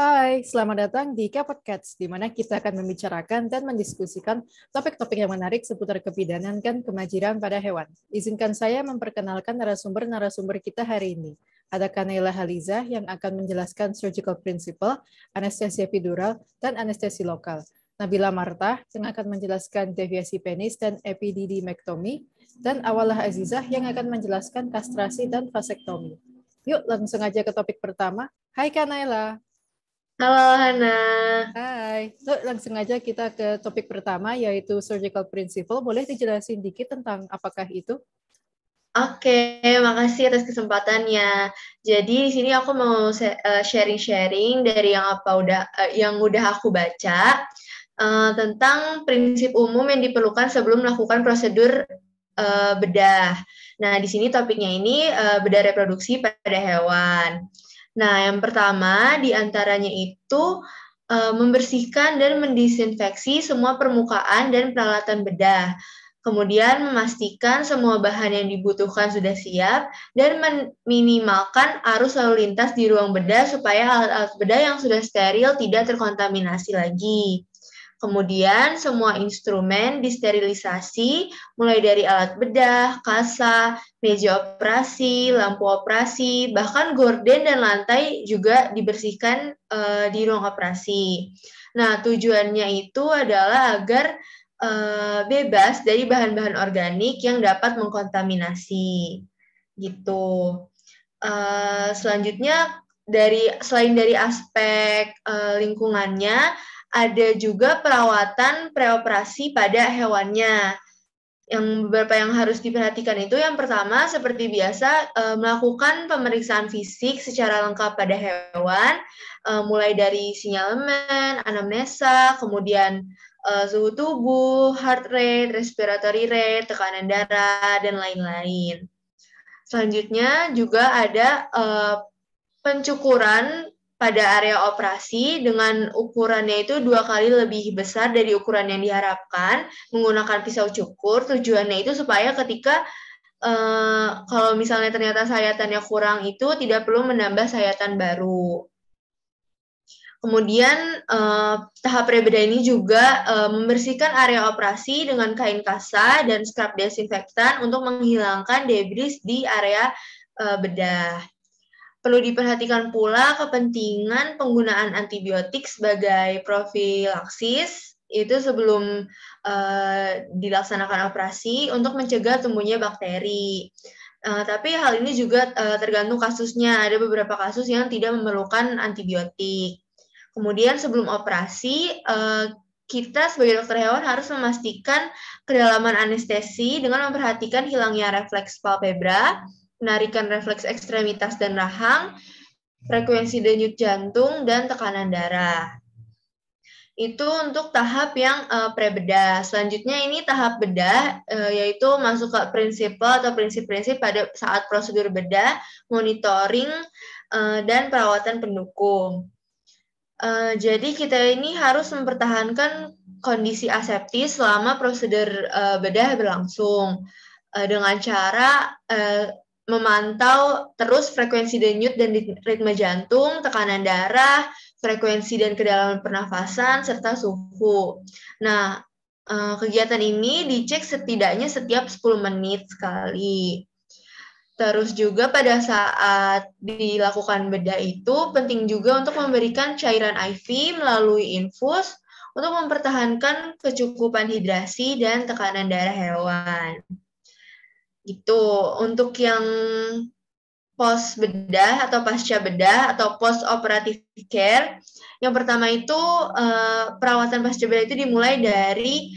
Hai, selamat datang di Kepodcast, di mana kita akan membicarakan dan mendiskusikan topik-topik yang menarik seputar kebidanan dan kemajiran pada hewan. Izinkan saya memperkenalkan narasumber-narasumber kita hari ini. Ada Kanela Haliza yang akan menjelaskan surgical principle, anestesi epidural, dan anestesi lokal. Nabila Marta yang akan menjelaskan deviasi penis dan epididymectomy, dan Awalah Azizah yang akan menjelaskan kastrasi dan vasektomi. Yuk langsung aja ke topik pertama. Hai Kanela, Halo Hana. Hai. So, langsung aja kita ke topik pertama yaitu surgical principle. Boleh dijelasin dikit tentang apakah itu? Oke, okay, makasih atas kesempatannya. Jadi di sini aku mau eh, sharing-sharing dari yang apa udah eh, yang udah aku baca uh, tentang prinsip umum yang diperlukan sebelum melakukan prosedur uh, bedah. Nah, di sini topiknya ini uh, bedah reproduksi pada hewan. Nah, yang pertama diantaranya itu e, membersihkan dan mendisinfeksi semua permukaan dan peralatan bedah. Kemudian memastikan semua bahan yang dibutuhkan sudah siap dan meminimalkan arus lalu lintas di ruang bedah supaya alat-alat bedah yang sudah steril tidak terkontaminasi lagi. Kemudian semua instrumen disterilisasi mulai dari alat bedah, kasa, meja operasi, lampu operasi, bahkan gorden dan lantai juga dibersihkan e, di ruang operasi. Nah, tujuannya itu adalah agar e, bebas dari bahan-bahan organik yang dapat mengkontaminasi. Gitu. E, selanjutnya dari selain dari aspek e, lingkungannya ada juga perawatan preoperasi pada hewannya. Yang beberapa yang harus diperhatikan itu yang pertama seperti biasa e, melakukan pemeriksaan fisik secara lengkap pada hewan, e, mulai dari sinyalemen, anamnesa, kemudian e, suhu tubuh, heart rate, respiratory rate, tekanan darah dan lain-lain. Selanjutnya juga ada pencukuran pada area operasi dengan ukurannya itu dua kali lebih besar dari ukuran yang diharapkan menggunakan pisau cukur. Tujuannya itu supaya ketika uh, kalau misalnya ternyata sayatannya kurang itu tidak perlu menambah sayatan baru. Kemudian uh, tahap prebeda ini juga uh, membersihkan area operasi dengan kain kasa dan scrub desinfektan untuk menghilangkan debris di area uh, bedah. Perlu diperhatikan pula kepentingan penggunaan antibiotik sebagai profilaksis itu sebelum uh, dilaksanakan operasi untuk mencegah tumbuhnya bakteri. Uh, tapi hal ini juga uh, tergantung kasusnya. Ada beberapa kasus yang tidak memerlukan antibiotik. Kemudian sebelum operasi, uh, kita sebagai dokter hewan harus memastikan kedalaman anestesi dengan memperhatikan hilangnya refleks palpebra, penarikan refleks ekstremitas dan rahang, frekuensi denyut jantung, dan tekanan darah. Itu untuk tahap yang uh, prebedah. Selanjutnya ini tahap bedah, uh, yaitu masuk ke prinsipal atau prinsip-prinsip pada saat prosedur bedah, monitoring, uh, dan perawatan pendukung. Uh, jadi kita ini harus mempertahankan kondisi aseptis selama prosedur uh, bedah berlangsung uh, dengan cara uh, memantau terus frekuensi denyut dan ritme jantung, tekanan darah, frekuensi dan kedalaman pernafasan, serta suhu. Nah, eh, kegiatan ini dicek setidaknya setiap 10 menit sekali. Terus juga pada saat dilakukan bedah itu penting juga untuk memberikan cairan IV melalui infus untuk mempertahankan kecukupan hidrasi dan tekanan darah hewan itu Untuk yang pos bedah atau pasca bedah atau post operatif care, yang pertama itu eh, perawatan pasca bedah itu dimulai dari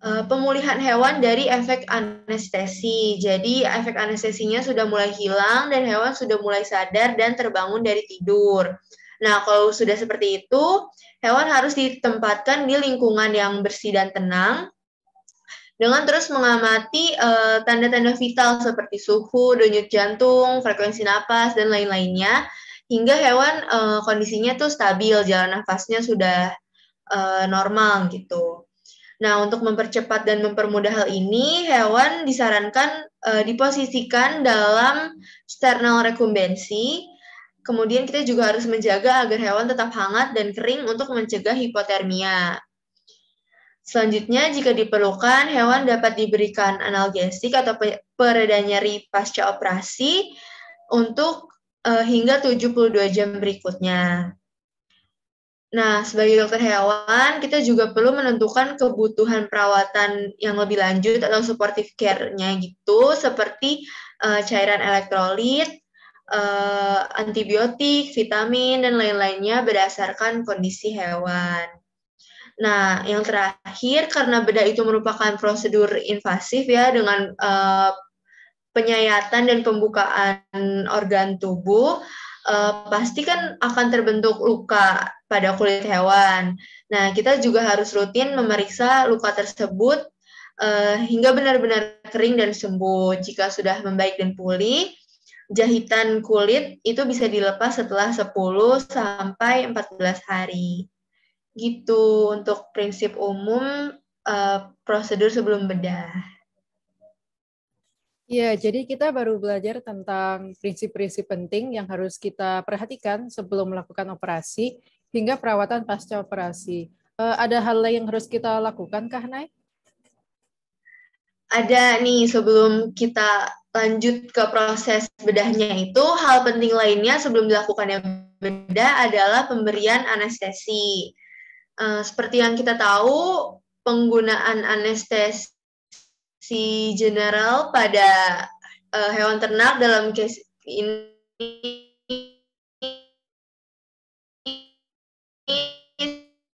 eh, pemulihan hewan dari efek anestesi. Jadi efek anestesinya sudah mulai hilang dan hewan sudah mulai sadar dan terbangun dari tidur. Nah, kalau sudah seperti itu, hewan harus ditempatkan di lingkungan yang bersih dan tenang dengan terus mengamati eh, tanda-tanda uh, vital seperti suhu, denyut jantung, frekuensi napas, dan lain-lainnya, hingga hewan uh, kondisinya tuh stabil, jalan nafasnya sudah uh, normal gitu. Nah, untuk mempercepat dan mempermudah hal ini, hewan disarankan uh, diposisikan dalam sternal rekumbensi. Kemudian kita juga harus menjaga agar hewan tetap hangat dan kering untuk mencegah hipotermia. Selanjutnya, jika diperlukan, hewan dapat diberikan analgesik atau pereda nyeri pasca operasi untuk uh, hingga 72 jam berikutnya. Nah, sebagai dokter hewan, kita juga perlu menentukan kebutuhan perawatan yang lebih lanjut atau supportive care-nya gitu, seperti uh, cairan elektrolit, uh, antibiotik, vitamin, dan lain-lainnya berdasarkan kondisi hewan. Nah, yang terakhir karena bedah itu merupakan prosedur invasif ya dengan uh, penyayatan dan pembukaan organ tubuh uh, pasti kan akan terbentuk luka pada kulit hewan. Nah, kita juga harus rutin memeriksa luka tersebut uh, hingga benar-benar kering dan sembuh. Jika sudah membaik dan pulih, jahitan kulit itu bisa dilepas setelah 10 sampai 14 hari gitu untuk prinsip umum uh, prosedur sebelum bedah. Ya, jadi kita baru belajar tentang prinsip-prinsip penting yang harus kita perhatikan sebelum melakukan operasi hingga perawatan pasca operasi. Uh, ada hal lain yang harus kita lakukan, Kak Nay? Ada nih, sebelum kita lanjut ke proses bedahnya itu, hal penting lainnya sebelum dilakukannya bedah adalah pemberian anestesi. Eh, seperti yang kita tahu penggunaan anestesi general pada uh, hewan ternak dalam case ini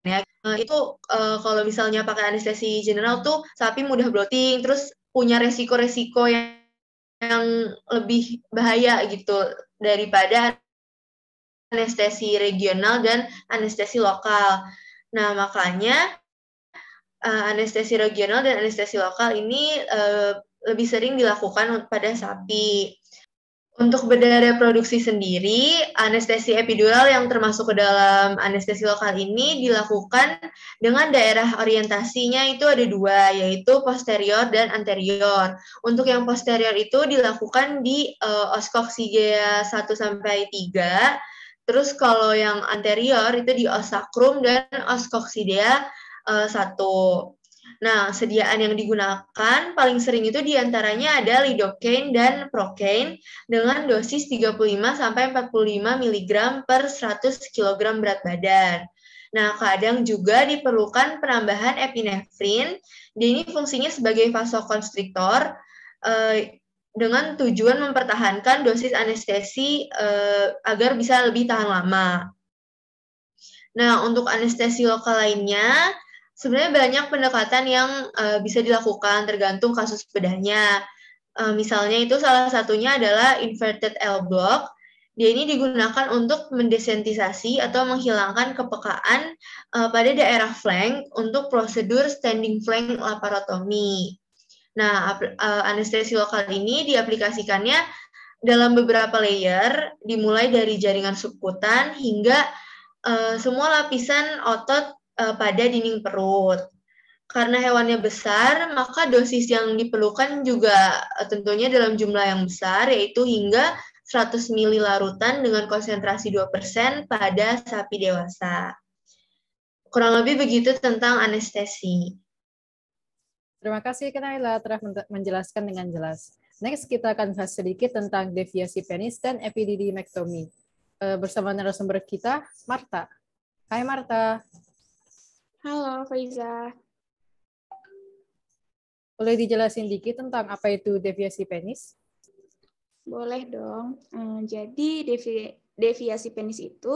ya, eh, itu uh, kalau misalnya pakai anestesi general tuh sapi mudah bloating terus punya resiko-resiko yang yang lebih bahaya gitu daripada anestesi regional dan anestesi lokal. Nah, makanya uh, anestesi regional dan anestesi lokal ini uh, lebih sering dilakukan pada sapi. Untuk bedah reproduksi sendiri, anestesi epidural yang termasuk ke dalam anestesi lokal ini dilakukan dengan daerah orientasinya itu ada dua, yaitu posterior dan anterior. Untuk yang posterior itu dilakukan di uh, eh, oskoksigea 1-3, Terus kalau yang anterior itu di os dan os uh, eh, satu. Nah, sediaan yang digunakan paling sering itu diantaranya ada lidocaine dan procaine dengan dosis 35 45 mg per 100 kg berat badan. Nah, kadang juga diperlukan penambahan epinefrin. Dan ini fungsinya sebagai vasokonstriktor. Eh, dengan tujuan mempertahankan dosis anestesi uh, agar bisa lebih tahan lama. Nah, untuk anestesi lokal lainnya, sebenarnya banyak pendekatan yang uh, bisa dilakukan tergantung kasus bedahnya. Uh, misalnya itu salah satunya adalah inverted L block. Dia ini digunakan untuk mendesentisasi atau menghilangkan kepekaan uh, pada daerah flank untuk prosedur standing flank laparotomi. Nah, eh, anestesi lokal ini diaplikasikannya dalam beberapa layer, dimulai dari jaringan subkutan hingga uh, semua lapisan otot uh, pada dinding perut. Karena hewannya besar, maka dosis yang diperlukan juga tentunya dalam jumlah yang besar, yaitu hingga 100 ml larutan dengan konsentrasi 2% pada sapi dewasa. Kurang lebih begitu tentang anestesi. Terima kasih Kenaila telah menjelaskan dengan jelas. Next, kita akan bahas sedikit tentang deviasi penis dan epididymectomy eh, Bersama narasumber kita, Marta. Hai Marta. Halo Faiza. Boleh dijelasin dikit tentang apa itu deviasi penis? Boleh dong. Eh, jadi devi, deviasi penis itu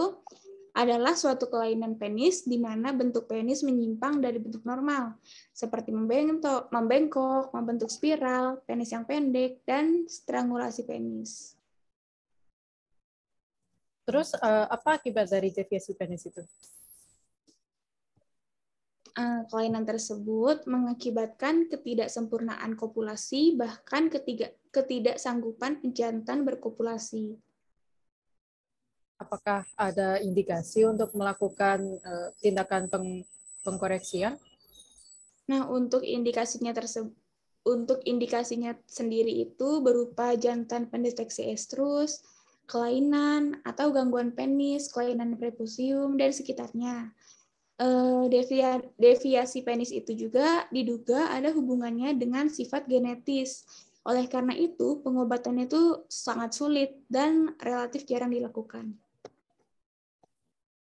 adalah suatu kelainan penis di mana bentuk penis menyimpang dari bentuk normal, seperti membengkok, membengkok membentuk spiral, penis yang pendek, dan strangulasi penis. Terus eh, apa akibat dari deviasi penis itu? Eh, kelainan tersebut mengakibatkan ketidaksempurnaan kopulasi bahkan ketiga ketidaksanggupan jantan berkopulasi apakah ada indikasi untuk melakukan uh, tindakan peng pengkoreksian? Nah, untuk indikasinya tersebut untuk indikasinya sendiri itu berupa jantan pendeteksi estrus, kelainan atau gangguan penis, kelainan prepusium dan sekitarnya. Uh, devia, deviasi penis itu juga diduga ada hubungannya dengan sifat genetis. Oleh karena itu, pengobatannya itu sangat sulit dan relatif jarang dilakukan.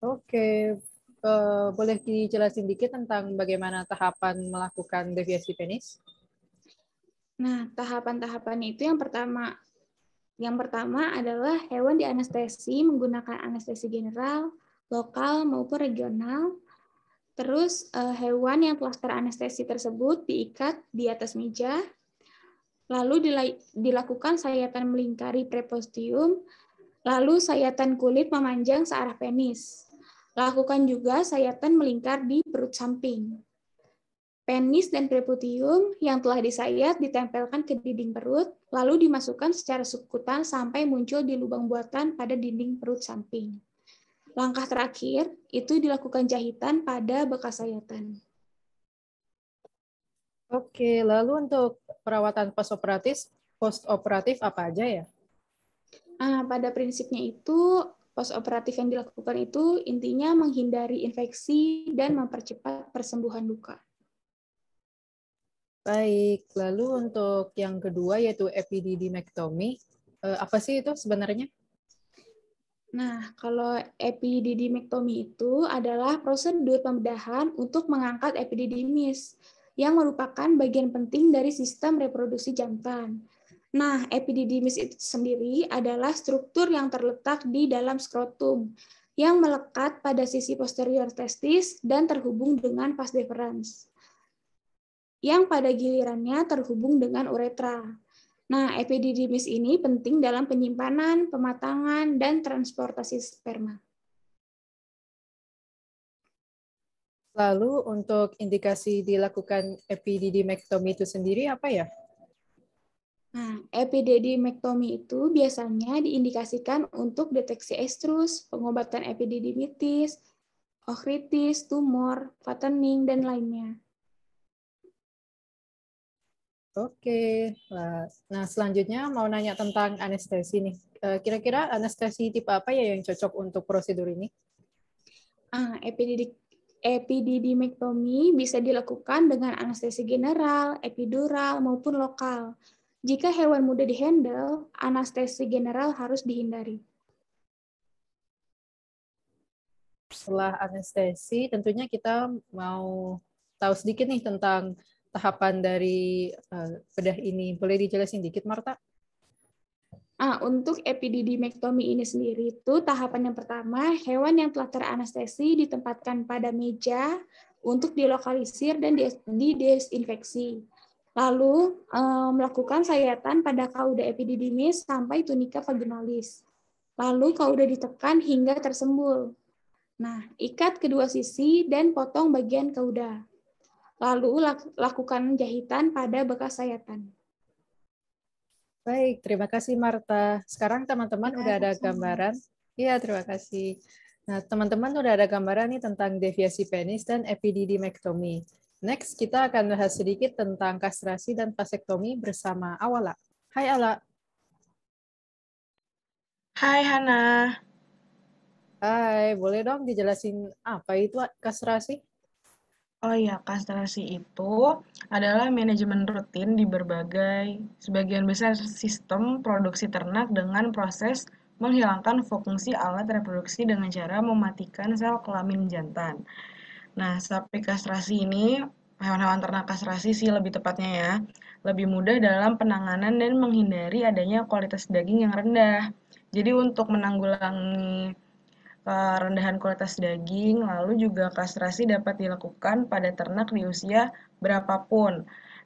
Oke, uh, boleh dijelasin dikit tentang bagaimana tahapan melakukan deviasi penis? Nah, tahapan-tahapan itu yang pertama yang pertama adalah hewan dianestesi menggunakan anestesi general, lokal maupun regional. Terus eh, hewan yang telah teranestesi tersebut diikat di atas meja, lalu dilakukan sayatan melingkari prepostium, lalu sayatan kulit memanjang searah penis. Lakukan juga sayatan melingkar di perut samping. Penis dan preputium yang telah disayat ditempelkan ke dinding perut, lalu dimasukkan secara sukutan sampai muncul di lubang buatan pada dinding perut samping. Langkah terakhir itu dilakukan jahitan pada bekas sayatan. Oke, lalu untuk perawatan postoperatif, postoperatif apa aja ya? Nah, pada prinsipnya itu Pos operatif yang dilakukan itu intinya menghindari infeksi dan mempercepat persembuhan luka. Baik, lalu untuk yang kedua yaitu epididymectomy, eh, apa sih itu sebenarnya? Nah, kalau epididymectomy itu adalah prosedur pembedahan untuk mengangkat epididymis yang merupakan bagian penting dari sistem reproduksi jantan. Nah, epididymis itu sendiri adalah struktur yang terletak di dalam skrotum yang melekat pada sisi posterior testis dan terhubung dengan vas deferens yang pada gilirannya terhubung dengan uretra. Nah, epididymis ini penting dalam penyimpanan, pematangan, dan transportasi sperma. Lalu untuk indikasi dilakukan epididymectomy itu sendiri apa ya? Nah, epididimektomi itu biasanya diindikasikan untuk deteksi estrus, pengobatan epididimitis, okritis, tumor, fattening, dan lainnya. Oke, nah selanjutnya mau nanya tentang anestesi nih. Eh, kira-kira anestesi tipe apa ya yang cocok untuk prosedur ini? Ah, epididik bisa dilakukan dengan anestesi general, epidural, maupun lokal. Jika hewan muda dihandle, anestesi general harus dihindari. Setelah anestesi, tentunya kita mau tahu sedikit nih tentang tahapan dari eh, bedah ini. Boleh dijelasin sedikit, Marta? Ah, untuk epididimektomi ini sendiri itu tahapan yang pertama, hewan yang telah teranestesi ditempatkan pada meja untuk dilokalisir dan didesinfeksi lalu eh, melakukan sayatan pada kauda epididimis sampai tunika vaginalis. Lalu kauda ditekan hingga tersembul. Nah, ikat kedua sisi dan potong bagian kauda. Lalu lakukan jahitan pada bekas sayatan. Baik, terima kasih Marta. Sekarang teman-teman ya, udah ada gambaran. Iya, terima kasih. Nah, teman-teman udah ada gambaran nih tentang deviasi penis dan epididymectomy. Next, kita akan bahas sedikit tentang kastrasi dan vasektomi bersama Awala. Hai Ala. Hai Hana. Hai, boleh dong dijelasin apa itu kastrasi? Oh iya, kastrasi itu adalah manajemen rutin di berbagai sebagian besar sistem produksi ternak dengan proses menghilangkan fungsi alat reproduksi dengan cara mematikan sel kelamin jantan. Nah, sapi kastrasi ini hewan-hewan ternak kastrasi sih lebih tepatnya ya, lebih mudah dalam penanganan dan menghindari adanya kualitas daging yang rendah. Jadi untuk menanggulangi eh, rendahan kualitas daging, lalu juga kastrasi dapat dilakukan pada ternak di usia berapapun.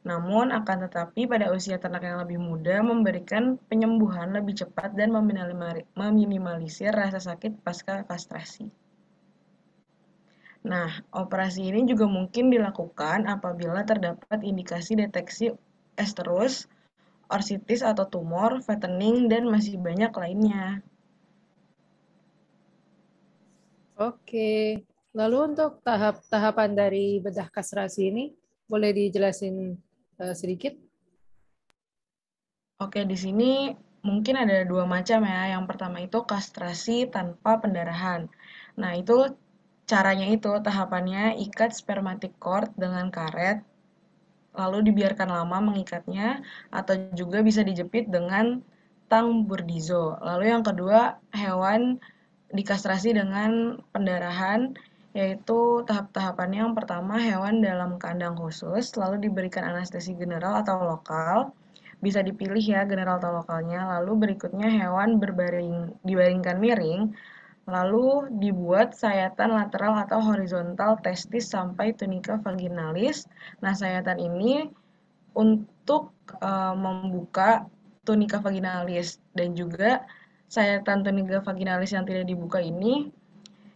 Namun akan tetapi pada usia ternak yang lebih muda memberikan penyembuhan lebih cepat dan meminimalisir rasa sakit pasca kastrasi. Nah, operasi ini juga mungkin dilakukan apabila terdapat indikasi deteksi esterus, orsitis atau tumor, fattening, dan masih banyak lainnya. Oke, lalu untuk tahap-tahapan dari bedah kastrasi ini, boleh dijelasin eh, sedikit? Oke, di sini mungkin ada dua macam ya. Yang pertama itu kastrasi tanpa pendarahan. Nah, itu Caranya itu, tahapannya ikat spermatic cord dengan karet, lalu dibiarkan lama mengikatnya, atau juga bisa dijepit dengan tang burdizo. Lalu yang kedua, hewan dikastrasi dengan pendarahan, yaitu tahap-tahapannya yang pertama hewan dalam kandang khusus, lalu diberikan anestesi general atau lokal, bisa dipilih ya general atau lokalnya, lalu berikutnya hewan berbaring, dibaringkan miring, Lalu dibuat sayatan lateral atau horizontal testis sampai tunika vaginalis. Nah, sayatan ini untuk e, membuka tunika vaginalis dan juga sayatan tunika vaginalis yang tidak dibuka ini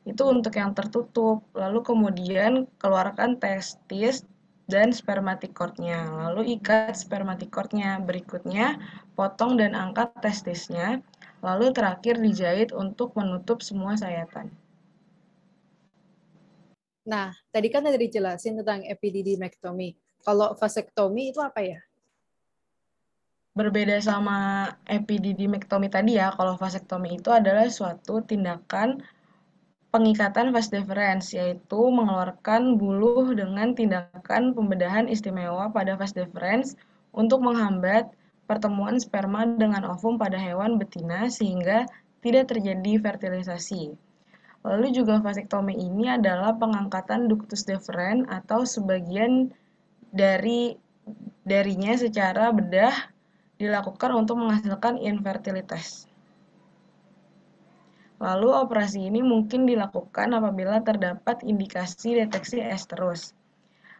itu untuk yang tertutup. Lalu kemudian keluarkan testis dan spermatikordnya. Lalu ikat spermatikordnya. Berikutnya potong dan angkat testisnya lalu terakhir dijahit untuk menutup semua sayatan. Nah, tadi kan ada dijelasin tentang epididymectomy. Kalau vasektomi itu apa ya? Berbeda sama epididymectomy tadi ya, kalau vasektomi itu adalah suatu tindakan pengikatan vas deferens, yaitu mengeluarkan buluh dengan tindakan pembedahan istimewa pada vas deferens untuk menghambat pertemuan sperma dengan ovum pada hewan betina sehingga tidak terjadi fertilisasi. Lalu juga vasektomi ini adalah pengangkatan ductus deferens atau sebagian dari darinya secara bedah dilakukan untuk menghasilkan infertilitas. Lalu operasi ini mungkin dilakukan apabila terdapat indikasi deteksi esterus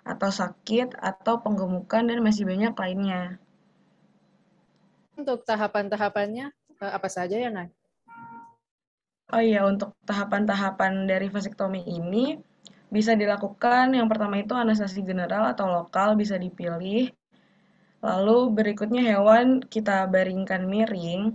atau sakit atau penggemukan dan masih banyak lainnya untuk tahapan-tahapannya eh, apa saja ya, Nay? Oh iya, untuk tahapan-tahapan dari vasektomi ini bisa dilakukan yang pertama itu anestesi general atau lokal bisa dipilih. Lalu berikutnya hewan kita baringkan miring.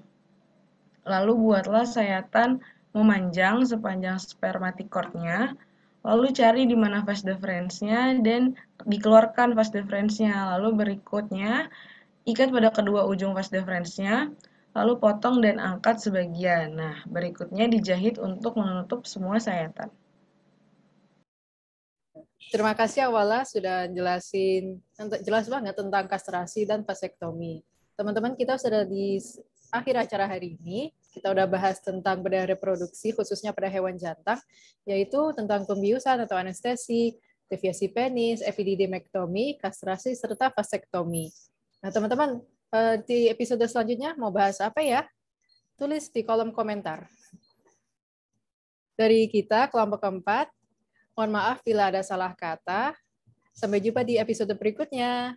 Lalu buatlah sayatan memanjang sepanjang spermatikordnya. Lalu cari di mana fast difference-nya dan dikeluarkan fast difference-nya. Lalu berikutnya Ikat pada kedua ujung vas deferensnya, lalu potong dan angkat sebagian. Nah, berikutnya dijahit untuk menutup semua sayatan. Terima kasih awalnya sudah jelasin jelas banget tentang kastrasi dan vasektomi. Teman-teman kita sudah di akhir acara hari ini kita udah bahas tentang bedah reproduksi khususnya pada hewan jantan yaitu tentang pembiusan atau anestesi, deviasi penis, epididimektomi, kastrasi serta vasektomi. Nah, teman-teman, eh, di episode selanjutnya mau bahas apa ya? Tulis di kolom komentar. Dari kita, kelompok keempat, mohon maaf bila ada salah kata. Sampai jumpa di episode berikutnya.